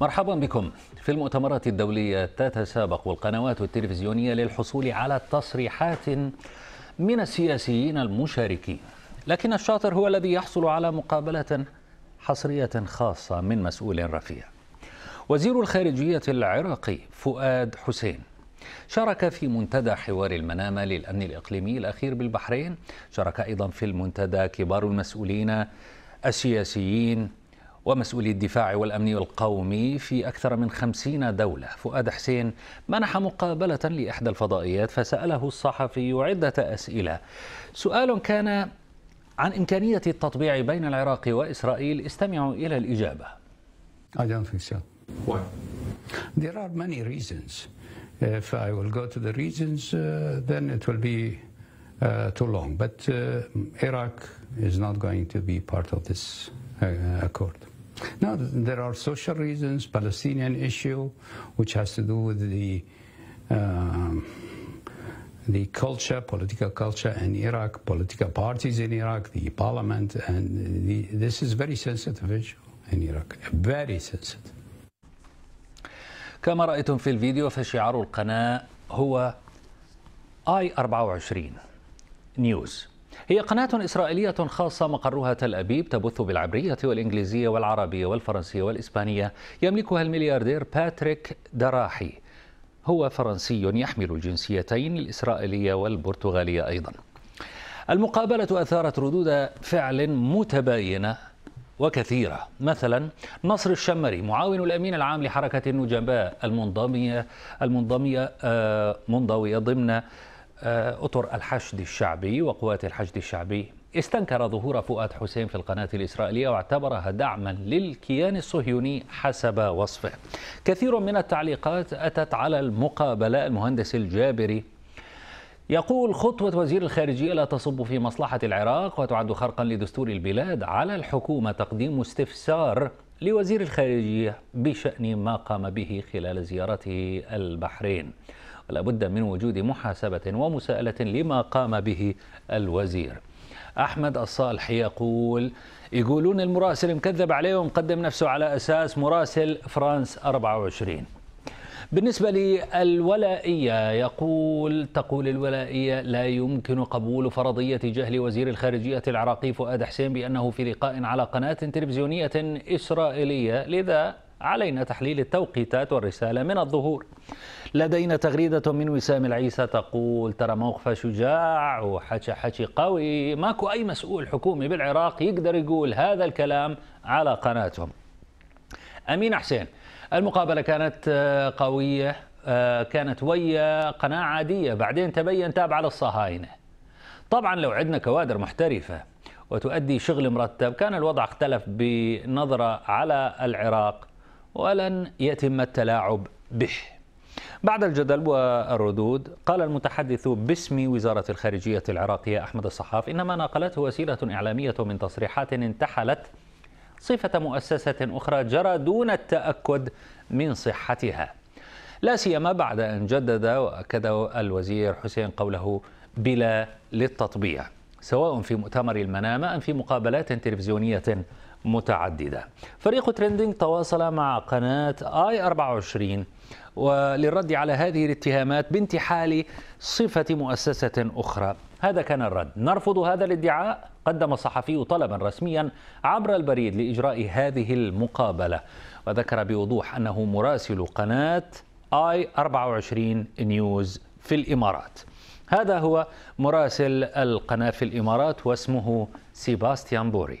مرحبا بكم في المؤتمرات الدولية تتسابق القنوات التلفزيونية للحصول على تصريحات من السياسيين المشاركين لكن الشاطر هو الذي يحصل على مقابلة حصرية خاصة من مسؤول رفيع وزير الخارجية العراقي فؤاد حسين شارك في منتدى حوار المنامة للأمن الإقليمي الأخير بالبحرين شارك أيضا في المنتدى كبار المسؤولين السياسيين ومسؤولي الدفاع والأمن القومي في أكثر من خمسين دولة فؤاد حسين منح مقابلة لإحدى الفضائيات فسأله الصحفي عدة أسئلة سؤال كان عن إمكانية التطبيع بين العراق وإسرائيل استمعوا إلى الإجابة I don't think so. Why? There are many reasons. If I will go to the reasons, uh, then it will be uh, too long. But uh, Iraq is not going to be part of this uh, accord. Now, there are social reasons, Palestinian issue, which has to do with the um, the culture, political culture in Iraq, political parties in Iraq, the parliament, and the, this is very sensitive issue in Iraq, very sensitive. كما رأيتم في الفيديو فشعار القناة هو I 24 News. هي قناة إسرائيلية خاصة مقرها تل أبيب تبث بالعبرية والإنجليزية والعربية والفرنسية والإسبانية يملكها الملياردير باتريك دراحي هو فرنسي يحمل الجنسيتين الإسرائيلية والبرتغالية أيضا المقابلة أثارت ردود فعل متباينة وكثيرة مثلا نصر الشمري معاون الأمين العام لحركة النجباء المنضمية المنضمية آه، منضوية ضمن آه، أطر الحشد الشعبي وقوات الحشد الشعبي استنكر ظهور فؤاد حسين في القناة الإسرائيلية واعتبرها دعما للكيان الصهيوني حسب وصفه كثير من التعليقات أتت على المقابلة المهندس الجابري يقول خطوة وزير الخارجية لا تصب في مصلحة العراق وتعد خرقا لدستور البلاد على الحكومة تقديم استفسار لوزير الخارجية بشأن ما قام به خلال زيارته البحرين لابد من وجود محاسبة ومساءلة لما قام به الوزير أحمد الصالح يقول يقولون المراسل مكذب عليهم قدم نفسه على أساس مراسل فرانس 24 بالنسبة للولائية يقول تقول الولائية لا يمكن قبول فرضية جهل وزير الخارجية العراقي فؤاد حسين بأنه في لقاء على قناة تلفزيونية إسرائيلية لذا علينا تحليل التوقيتات والرسالة من الظهور لدينا تغريدة من وسام العيسى تقول ترى موقفه شجاع وحكي حكي قوي ماكو أي مسؤول حكومي بالعراق يقدر يقول هذا الكلام على قناتهم أمين حسين المقابلة كانت آه، قوية آه، كانت ويا قناة عادية بعدين تبين تابعة للصهاينة طبعا لو عندنا كوادر محترفة وتؤدي شغل مرتب كان الوضع اختلف بنظرة على العراق ولن يتم التلاعب به بعد الجدل والردود قال المتحدث باسم وزارة الخارجية العراقية أحمد الصحاف إن ما ناقلته وسيلة إعلامية من تصريحات انتحلت صفة مؤسسة أخرى جرى دون التأكد من صحتها لا سيما بعد أن جدد وأكد الوزير حسين قوله بلا للتطبيع سواء في مؤتمر المنامة أم في مقابلات تلفزيونية متعددة فريق ترندينج تواصل مع قناة آي 24 وللرد على هذه الاتهامات بانتحال صفة مؤسسة أخرى هذا كان الرد نرفض هذا الادعاء قدم الصحفي طلبا رسميا عبر البريد لإجراء هذه المقابلة وذكر بوضوح أنه مراسل قناة آي 24 نيوز في الإمارات هذا هو مراسل القناة في الإمارات واسمه سيباستيان بوري